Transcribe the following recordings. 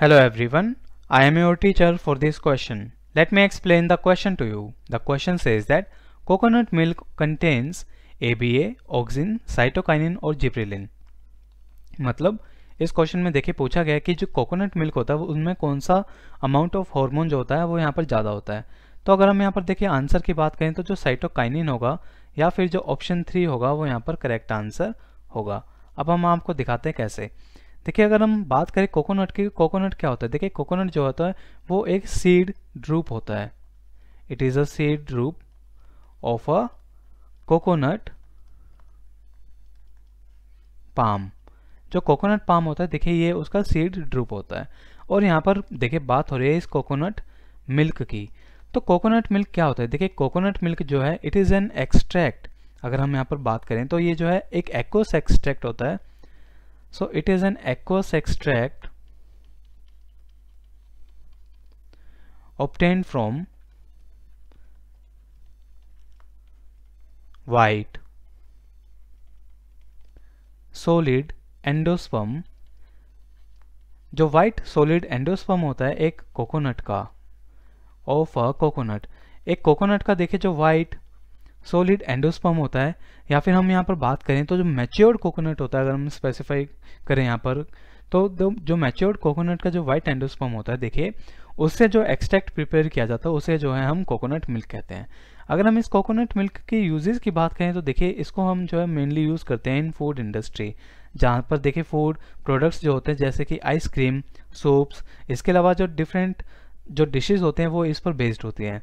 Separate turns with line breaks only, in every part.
Hello everyone, I am your teacher for this question. Let me explain the question to you. The question says that coconut milk contains ABA, auxin cytokinin और gibberellin. मतलब इस question में देखिए पूछा गया कि जो coconut milk होता है उनमें कौन सा अमाउंट ऑफ हार्मोन जो होता है वो यहाँ पर ज़्यादा होता है तो अगर हम यहाँ पर देखिए आंसर की बात करें तो जो साइटोकाइनिन होगा या फिर जो ऑप्शन थ्री होगा वो यहाँ पर करेक्ट आंसर होगा अब हम आपको दिखाते हैं कैसे देखिए अगर हम बात करें कोकोनट की कोकोनट क्या होता है देखिए कोकोनट जो होता है वो एक सीड ड्रूप होता है it is a seed drupe of a coconut palm जो कोकोनट पाम होता है देखिए ये उसका सीड ड्रूप होता है और यहाँ पर देखिए बात हो रही है इस कोकोनट मिल्क की तो कोकोनट मिल्क क्या होता है देखिए कोकोनट मिल्क जो है इट इज़ एन एक्सट्रैक्ट अगर हम यहाँ पर बात करें तो ये जो है एक एक्कोस एक्सट्रैक्ट होता है so it is an aqueous extract obtained from white solid endosperm जो व्हाइट सॉलिड एंडोस्पर्म होता है एक कोकोनट का ऑफ अ कोकोनट एक कोकोनट का देखिए जो व्हाइट सोलिड एंडोस्पर्म होता है या फिर हम यहाँ पर बात करें तो जो मैच्योर्ड कोकोनट होता है अगर हम स्पेसिफाई करें यहाँ पर तो जो मैच्योर्ड कोकोनट का जो वाइट एंडोस्पर्म होता है देखिए उससे जो एक्सट्रैक्ट प्रिपेयर किया जाता है उसे जो है हम कोकोनट मिल्क कहते हैं अगर हम इस कोकोनट मिल्क के यूजेज़ की बात करें तो देखिए इसको हम जो है मेनली यूज़ करते हैं इन फूड इंडस्ट्री जहाँ पर देखिए फूड प्रोडक्ट्स जो होते हैं जैसे कि आइसक्रीम सोप्स इसके अलावा जो डिफरेंट जो डिशेज़ होते हैं वो इस पर बेस्ड होती हैं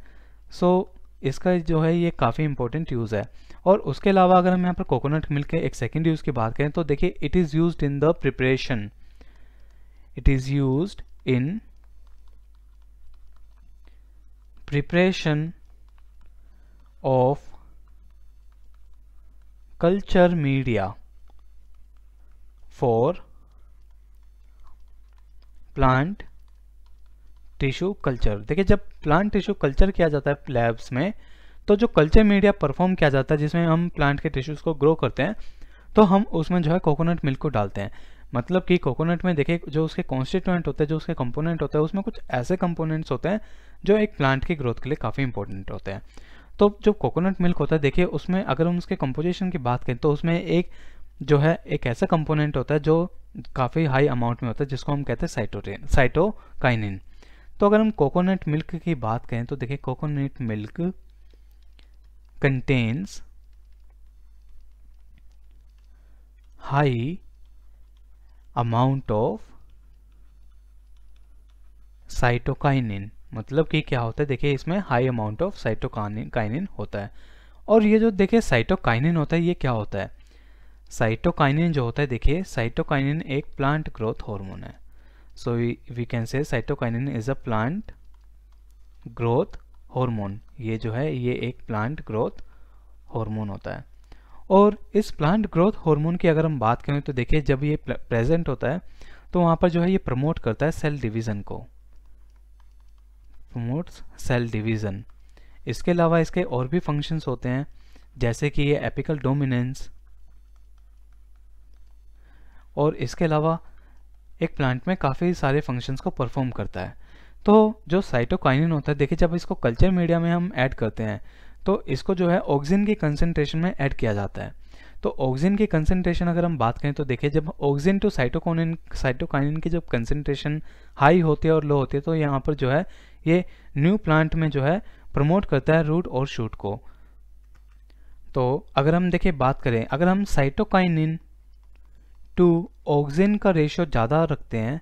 सो so, इसका जो है ये काफ़ी इंपॉर्टेंट यूज़ है और उसके अलावा अगर हम यहाँ पर कोकोनट मिल्क के एक सेकेंड यूज़ की बात करें तो देखिए it is use in the preparation it is use in preparation of culture media for plant tissue culture देखिए जब प्लांट टिश्यू कल्चर किया जाता है लैब्स में तो जो कल्चर मीडिया परफॉर्म किया जाता है जिसमें हम प्लांट के टिश्यूज़ को ग्रो करते हैं तो हम उसमें जो है कोकोनट मिल्क को डालते हैं मतलब कि कोकोनट में देखिए जो उसके कॉन्स्टिट्यूएंट होते हैं जो उसके कंपोनेंट होते हैं उसमें कुछ ऐसे कंपोनेंट्स होते हैं जो एक प्लांट की ग्रोथ के लिए काफ़ी इंपॉर्टेंट होते हैं तो जो कोकोनट मिल्क होता है देखिए उसमें अगर हम उसके कंपोजिशन की बात करें तो उसमें एक जो है एक ऐसा कंपोनेंट होता है जो काफ़ी हाई अमाउंट में होता है जिसको हम कहते हैं साइटोटेन साइटोकाइनिन तो अगर हम कोकोनट मिल्क की बात करें तो देखिए coconut milk contains high amount of cytokinin मतलब कि क्या होता है देखिए इसमें हाई अमाउंट ऑफ साइटोकाइनिन होता है और ये जो देखिए साइटोकाइनिन होता है ये क्या होता है साइटोकाइनिन जो होता है देखिए साइटोकाइनिन एक प्लांट ग्रोथ हार्मोन है So we, we can say cytokinin is a plant growth hormone. ये जो है ये एक plant growth hormone होता है और इस प्लांट ग्रोथ हार्मोन की अगर हम बात करें तो देखिए जब ये प्रेजेंट होता है तो वहाँ पर जो है ये प्रमोट करता है सेल डिवीज़न को प्रमोट्स सेल डिवीज़न इसके अलावा इसके और भी फंक्शंस होते हैं जैसे कि ये एपिकल डोमिनेंस और इसके अलावा एक प्लांट में काफ़ी सारे फंक्शंस को परफॉर्म करता है तो जो साइटोकाइनिन होता है देखिए जब इसको कल्चर मीडिया में हम ऐड करते हैं तो इसको जो है ऑक्सीजन की कंसनट्रेशन में ऐड किया जाता है तो ऑक्सीजन की कंसनट्रेशन अगर हम बात करें तो देखिए जब ऑक्सीजन टू साइटोकोनिन साइटोकाइनिन की जब कंसनट्रेशन हाई होती है और लो होती है तो यहाँ पर जो है ये न्यू प्लांट में जो है प्रमोट करता है रूट और शूट को तो अगर हम देखिए बात करें अगर हम साइटोकाइनिन टू ऑक्सीजन का रेशो ज़्यादा रखते हैं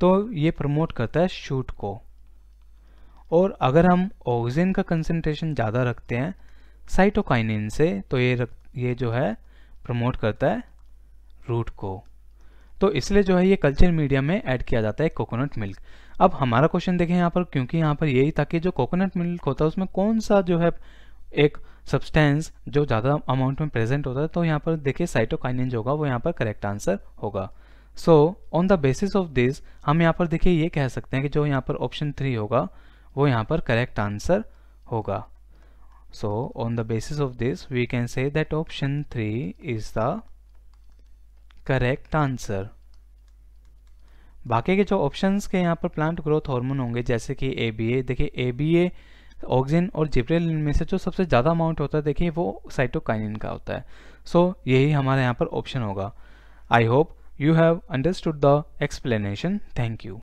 तो ये प्रमोट करता है शूट को और अगर हम ऑक्सीजन का कंसनट्रेशन ज़्यादा रखते हैं साइटोकाइनिन से तो ये रख ये जो है प्रमोट करता है रूट को तो इसलिए जो है ये कल्चर मीडिया में ऐड किया जाता है कोकोनट मिल्क अब हमारा क्वेश्चन देखें यहाँ पर क्योंकि यहाँ पर यही था कि जो कोकोनट मिल्क होता है उसमें कौन सा जो है एक सब्सटेंस जो ज़्यादा अमाउंट में प्रेजेंट होता है तो यहाँ पर देखिए साइटोकाइनिन जो होगा वो यहाँ पर करेक्ट आंसर होगा so on the basis of this हम यहाँ पर देखिए ये कह सकते हैं कि जो यहाँ पर ऑप्शन थ्री होगा वो यहाँ पर करेक्ट आंसर होगा so on the basis of this we can say that option three is the correct answer बाकी के जो ऑप्शंस के यहाँ पर प्लांट ग्रोथ हार्मोन होंगे जैसे कि ए बी ए देखिए ए बी ए ऑक्सीजन और जिब्रेल में से जो सबसे ज़्यादा अमाउंट होता है देखिए वो साइटोकाइनिन का होता है सो so, यही हमारे यहाँ पर ऑप्शन होगा I hope you have understood the explanation thank you